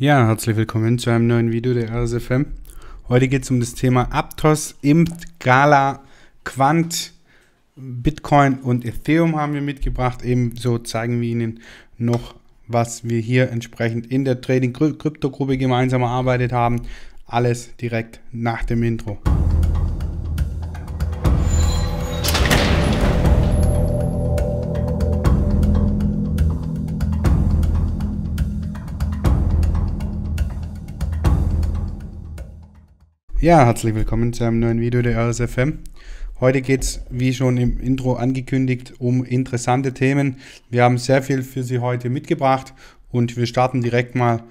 Ja, herzlich willkommen zu einem neuen Video der RSFM. Heute geht es um das Thema Aptos, Impt, Gala, Quant, Bitcoin und Ethereum haben wir mitgebracht. Ebenso zeigen wir Ihnen noch, was wir hier entsprechend in der Trading-Krypto-Gruppe gemeinsam erarbeitet haben. Alles direkt nach dem Intro. Ja, herzlich willkommen zu einem neuen Video der RSFM. Heute geht es, wie schon im Intro angekündigt, um interessante Themen. Wir haben sehr viel für Sie heute mitgebracht und wir starten direkt mal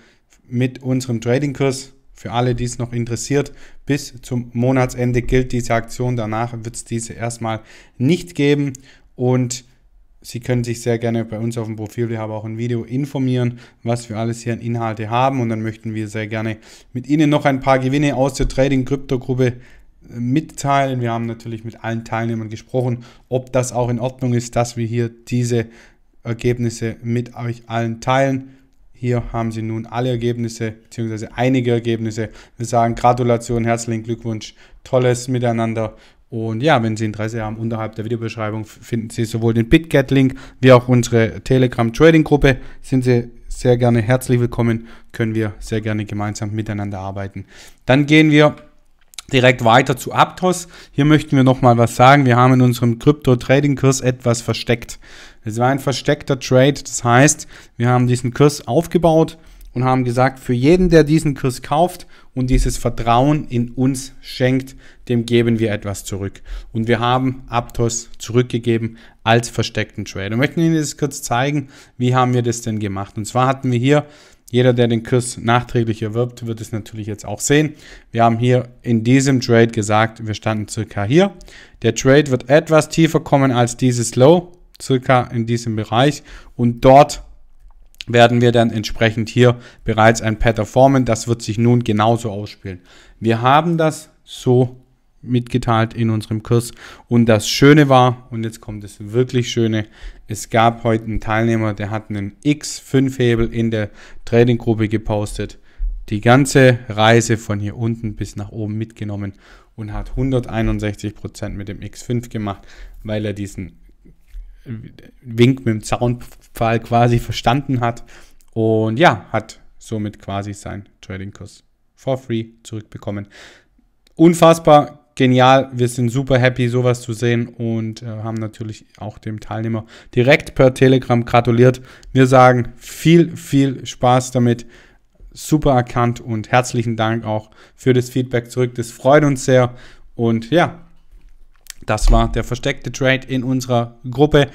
mit unserem Trading-Kurs. Für alle, die es noch interessiert, bis zum Monatsende gilt diese Aktion. Danach wird es diese erstmal nicht geben. Und Sie können sich sehr gerne bei uns auf dem Profil, wir haben auch ein Video, informieren, was wir alles hier an Inhalte haben. Und dann möchten wir sehr gerne mit Ihnen noch ein paar Gewinne aus der Trading-Krypto-Gruppe äh, mitteilen. Wir haben natürlich mit allen Teilnehmern gesprochen, ob das auch in Ordnung ist, dass wir hier diese Ergebnisse mit euch allen teilen. Hier haben Sie nun alle Ergebnisse, beziehungsweise einige Ergebnisse. Wir sagen Gratulation, herzlichen Glückwunsch, tolles Miteinander und ja, wenn Sie Interesse haben, unterhalb der Videobeschreibung finden Sie sowohl den BitGet-Link wie auch unsere Telegram-Trading-Gruppe. Sind Sie sehr gerne herzlich willkommen, können wir sehr gerne gemeinsam miteinander arbeiten. Dann gehen wir direkt weiter zu Aptos. Hier möchten wir nochmal was sagen. Wir haben in unserem Krypto-Trading-Kurs etwas versteckt. Es war ein versteckter Trade, das heißt, wir haben diesen Kurs aufgebaut und haben gesagt, für jeden, der diesen Kurs kauft und dieses Vertrauen in uns schenkt, dem geben wir etwas zurück. Und wir haben Aptos zurückgegeben als versteckten Trader. Ich möchte Ihnen das kurz zeigen, wie haben wir das denn gemacht. Und zwar hatten wir hier, jeder, der den Kurs nachträglich erwirbt, wird es natürlich jetzt auch sehen. Wir haben hier in diesem Trade gesagt, wir standen circa hier. Der Trade wird etwas tiefer kommen als dieses Low, circa in diesem Bereich. Und dort werden wir dann entsprechend hier bereits ein Pattern formen. Das wird sich nun genauso ausspielen. Wir haben das so mitgeteilt in unserem Kurs. Und das Schöne war, und jetzt kommt das wirklich Schöne, es gab heute einen Teilnehmer, der hat einen X5-Hebel in der Trading-Gruppe gepostet, die ganze Reise von hier unten bis nach oben mitgenommen und hat 161% Prozent mit dem X5 gemacht, weil er diesen Wink mit dem Zaunpfahl quasi verstanden hat und ja, hat somit quasi seinen Trading-Kurs for free zurückbekommen. Unfassbar genial. Wir sind super happy, sowas zu sehen und äh, haben natürlich auch dem Teilnehmer direkt per Telegram gratuliert. Wir sagen viel, viel Spaß damit. Super erkannt und herzlichen Dank auch für das Feedback zurück. Das freut uns sehr. Und ja, das war der versteckte Trade in unserer Gruppe,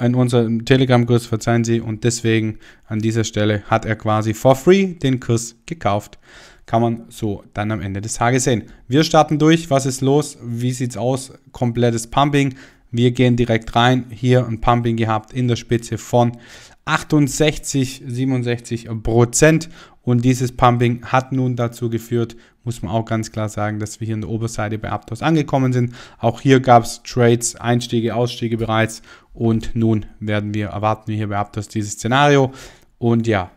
in unserem Telegram-Kurs, verzeihen Sie. Und deswegen an dieser Stelle hat er quasi for free den Kurs gekauft. Kann man so dann am Ende des Tages sehen. Wir starten durch. Was ist los? Wie sieht es aus? Komplettes Pumping. Wir gehen direkt rein. Hier ein Pumping gehabt in der Spitze von 68, 67 Prozent. Und dieses Pumping hat nun dazu geführt, muss man auch ganz klar sagen, dass wir hier in der Oberseite bei Aptos angekommen sind. Auch hier gab es Trades, Einstiege, Ausstiege bereits. Und nun werden wir, erwarten wir hier bei Aptos dieses Szenario. Und ja,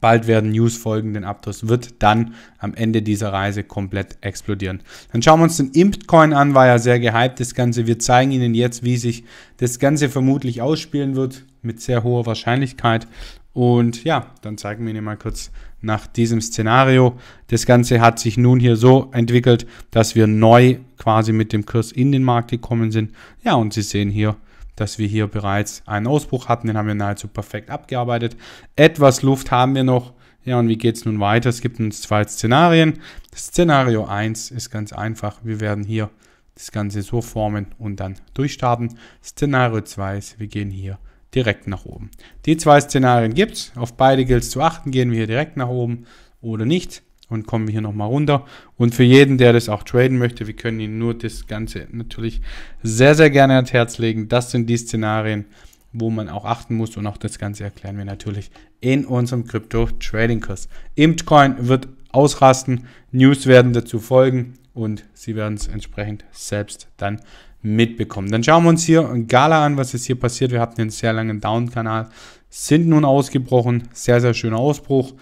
bald werden News folgen, denn Aptos wird dann am Ende dieser Reise komplett explodieren. Dann schauen wir uns den Impt-Coin an, war ja sehr gehypt das Ganze. Wir zeigen Ihnen jetzt, wie sich das Ganze vermutlich ausspielen wird mit sehr hoher Wahrscheinlichkeit. Und ja, dann zeigen wir Ihnen mal kurz nach diesem Szenario. Das Ganze hat sich nun hier so entwickelt, dass wir neu quasi mit dem Kurs in den Markt gekommen sind. Ja, und Sie sehen hier, dass wir hier bereits einen Ausbruch hatten. Den haben wir nahezu perfekt abgearbeitet. Etwas Luft haben wir noch. Ja, und wie geht es nun weiter? Es gibt uns zwei Szenarien. Szenario 1 ist ganz einfach. Wir werden hier das Ganze so formen und dann durchstarten. Szenario 2 ist, wir gehen hier direkt nach oben. Die zwei Szenarien gibt es. Auf beide gilt es zu achten. Gehen wir hier direkt nach oben oder nicht und kommen wir hier nochmal runter. Und für jeden, der das auch traden möchte, wir können Ihnen nur das Ganze natürlich sehr, sehr gerne ans Herz legen. Das sind die Szenarien, wo man auch achten muss und auch das Ganze erklären wir natürlich in unserem Crypto Trading Kurs. Imtcoin wird ausrasten, News werden dazu folgen und Sie werden es entsprechend selbst dann mitbekommen. Dann schauen wir uns hier Gala an, was ist hier passiert. Wir hatten einen sehr langen Down-Kanal, sind nun ausgebrochen. Sehr, sehr schöner Ausbruch.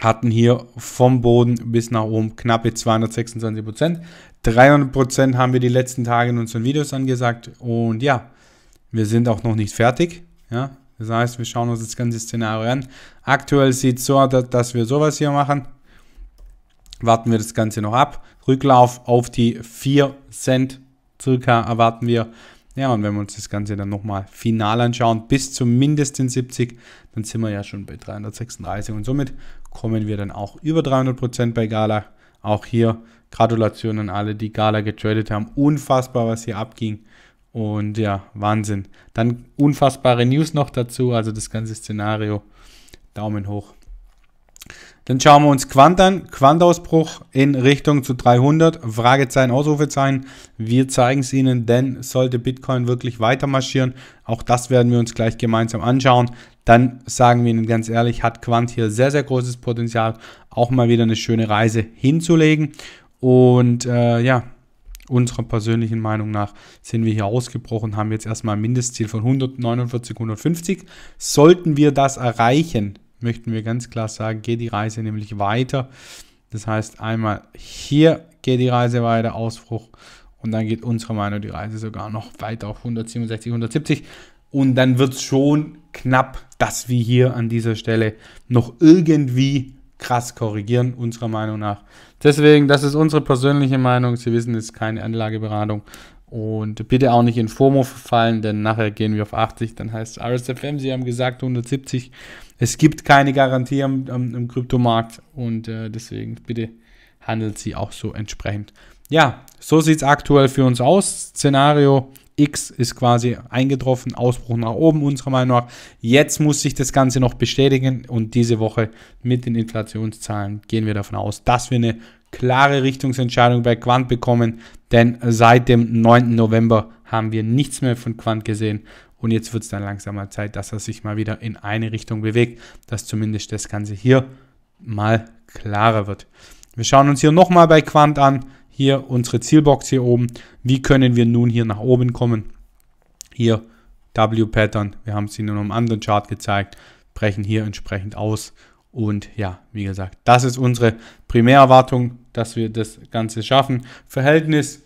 Hatten hier vom Boden bis nach oben knappe 226 Prozent. 300 Prozent haben wir die letzten Tage in unseren Videos angesagt. Und ja, wir sind auch noch nicht fertig. Ja, das heißt, wir schauen uns das ganze Szenario an. Aktuell sieht es so aus, dass wir sowas hier machen warten wir das Ganze noch ab. Rücklauf auf die 4 Cent circa erwarten wir. Ja, und wenn wir uns das Ganze dann nochmal final anschauen, bis zum mindestens 70, dann sind wir ja schon bei 336 und somit kommen wir dann auch über 300% Prozent bei Gala. Auch hier Gratulation an alle, die Gala getradet haben. Unfassbar, was hier abging. Und ja, Wahnsinn. Dann unfassbare News noch dazu, also das ganze Szenario. Daumen hoch. Dann schauen wir uns Quant an. Quantausbruch in Richtung zu 300. Fragezeichen, Ausrufezeichen. Wir zeigen es Ihnen, denn sollte Bitcoin wirklich weiter marschieren, auch das werden wir uns gleich gemeinsam anschauen. Dann sagen wir Ihnen ganz ehrlich, hat Quant hier sehr, sehr großes Potenzial, auch mal wieder eine schöne Reise hinzulegen. Und äh, ja, unserer persönlichen Meinung nach sind wir hier ausgebrochen, haben jetzt erstmal ein Mindestziel von 149, 150. Sollten wir das erreichen, möchten wir ganz klar sagen, geht die Reise nämlich weiter. Das heißt, einmal hier geht die Reise weiter, Ausbruch, und dann geht unserer Meinung die Reise sogar noch weiter auf 167, 170. Und dann wird es schon knapp, dass wir hier an dieser Stelle noch irgendwie krass korrigieren, unserer Meinung nach. Deswegen, das ist unsere persönliche Meinung. Sie wissen, es ist keine Anlageberatung. Und bitte auch nicht in FOMO verfallen, denn nachher gehen wir auf 80. Dann heißt RSFM, Sie haben gesagt 170. Es gibt keine Garantie am, am, am Kryptomarkt und äh, deswegen bitte handelt sie auch so entsprechend. Ja, so sieht es aktuell für uns aus. Szenario X ist quasi eingetroffen, Ausbruch nach oben unserer Meinung nach. Jetzt muss sich das Ganze noch bestätigen und diese Woche mit den Inflationszahlen gehen wir davon aus, dass wir eine klare Richtungsentscheidung bei Quant bekommen, denn seit dem 9. November haben wir nichts mehr von Quant gesehen und jetzt wird es dann langsam mal Zeit, dass er sich mal wieder in eine Richtung bewegt, dass zumindest das Ganze hier mal klarer wird. Wir schauen uns hier nochmal bei Quant an hier unsere Zielbox hier oben. Wie können wir nun hier nach oben kommen? Hier W-Pattern, wir haben es Ihnen in einem anderen Chart gezeigt, brechen hier entsprechend aus. Und ja, wie gesagt, das ist unsere Primärerwartung, dass wir das Ganze schaffen. Verhältnis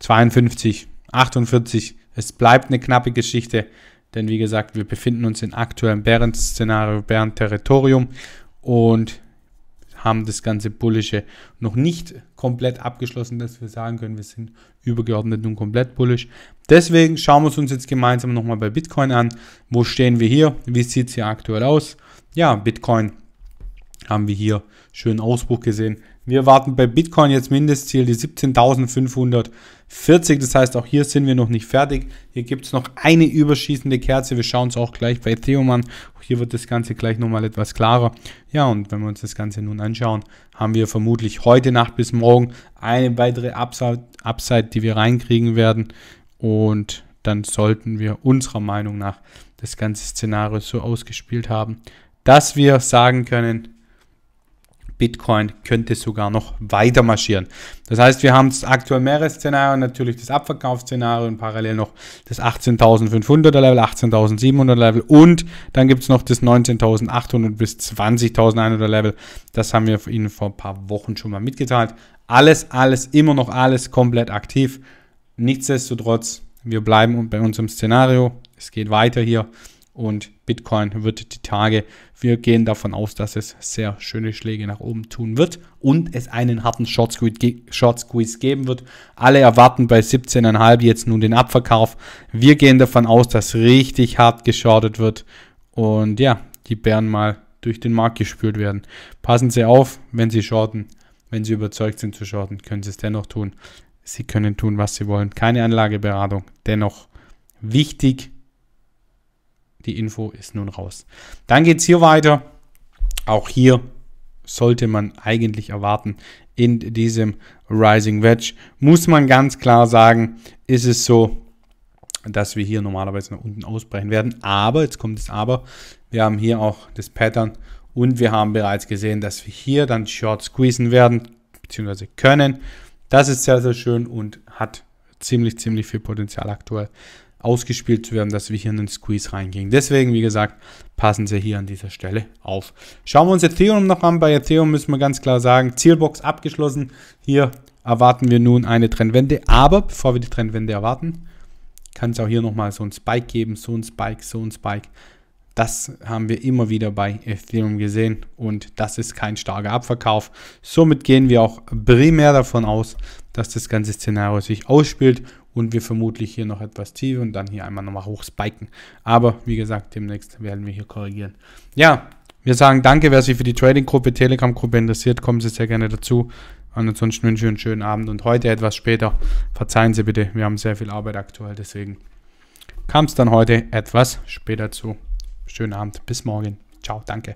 52, 48. Es bleibt eine knappe Geschichte, denn wie gesagt, wir befinden uns in aktuellem Bären-Szenario, Bären-Territorium. Und haben das ganze Bullische noch nicht komplett abgeschlossen, dass wir sagen können, wir sind übergeordnet und komplett Bullish. Deswegen schauen wir uns jetzt gemeinsam nochmal bei Bitcoin an. Wo stehen wir hier? Wie sieht es hier aktuell aus? Ja, Bitcoin haben wir hier schönen Ausbruch gesehen. Wir warten bei Bitcoin jetzt Mindestziel die 17.540. Das heißt, auch hier sind wir noch nicht fertig. Hier gibt es noch eine überschießende Kerze. Wir schauen es auch gleich bei Ethereum an. Auch hier wird das Ganze gleich nochmal etwas klarer. Ja, und wenn wir uns das Ganze nun anschauen, haben wir vermutlich heute Nacht bis morgen eine weitere Upside, Upside die wir reinkriegen werden. Und dann sollten wir unserer Meinung nach das ganze Szenario so ausgespielt haben, dass wir sagen können, Bitcoin könnte sogar noch weiter marschieren. Das heißt, wir haben aktuell mehrere Szenarien, natürlich das Abverkaufsszenario und parallel noch das 18.500er Level, 18.700er Level und dann gibt es noch das 19.800 bis 20.100er Level. Das haben wir Ihnen vor ein paar Wochen schon mal mitgeteilt. Alles, alles, immer noch alles komplett aktiv. Nichtsdestotrotz, wir bleiben bei unserem Szenario. Es geht weiter hier und Bitcoin wird die Tage. Wir gehen davon aus, dass es sehr schöne Schläge nach oben tun wird und es einen harten Short Squeeze, Short Squeeze geben wird. Alle erwarten bei 17,5 jetzt nun den Abverkauf. Wir gehen davon aus, dass richtig hart geschortet wird und ja, die Bären mal durch den Markt gespült werden. Passen Sie auf, wenn Sie shorten. Wenn Sie überzeugt sind zu shorten, können Sie es dennoch tun. Sie können tun, was Sie wollen. Keine Anlageberatung. Dennoch wichtig, die Info ist nun raus. Dann geht es hier weiter. Auch hier sollte man eigentlich erwarten, in diesem Rising Wedge muss man ganz klar sagen, ist es so, dass wir hier normalerweise nach unten ausbrechen werden. Aber, jetzt kommt das Aber, wir haben hier auch das Pattern und wir haben bereits gesehen, dass wir hier dann Short squeezen werden, beziehungsweise können. Das ist sehr, sehr schön und hat ziemlich, ziemlich viel Potenzial aktuell ausgespielt zu werden, dass wir hier in den Squeeze reingehen. Deswegen, wie gesagt, passen Sie hier an dieser Stelle auf. Schauen wir uns Ethereum noch an. Bei Ethereum müssen wir ganz klar sagen, Zielbox abgeschlossen. Hier erwarten wir nun eine Trendwende. Aber bevor wir die Trendwende erwarten, kann es auch hier nochmal so ein Spike geben, so ein Spike, so ein Spike. Das haben wir immer wieder bei Ethereum gesehen und das ist kein starker Abverkauf. Somit gehen wir auch primär davon aus, dass das ganze Szenario sich ausspielt und wir vermutlich hier noch etwas tiefer und dann hier einmal nochmal hoch spiken. Aber wie gesagt, demnächst werden wir hier korrigieren. Ja, wir sagen danke, wer sich für die Trading-Gruppe, Telegram-Gruppe interessiert, kommen Sie sehr gerne dazu. Und ansonsten wünsche ich einen schönen Abend und heute etwas später. Verzeihen Sie bitte, wir haben sehr viel Arbeit aktuell, deswegen kam es dann heute etwas später zu. Schönen Abend, bis morgen. Ciao, danke.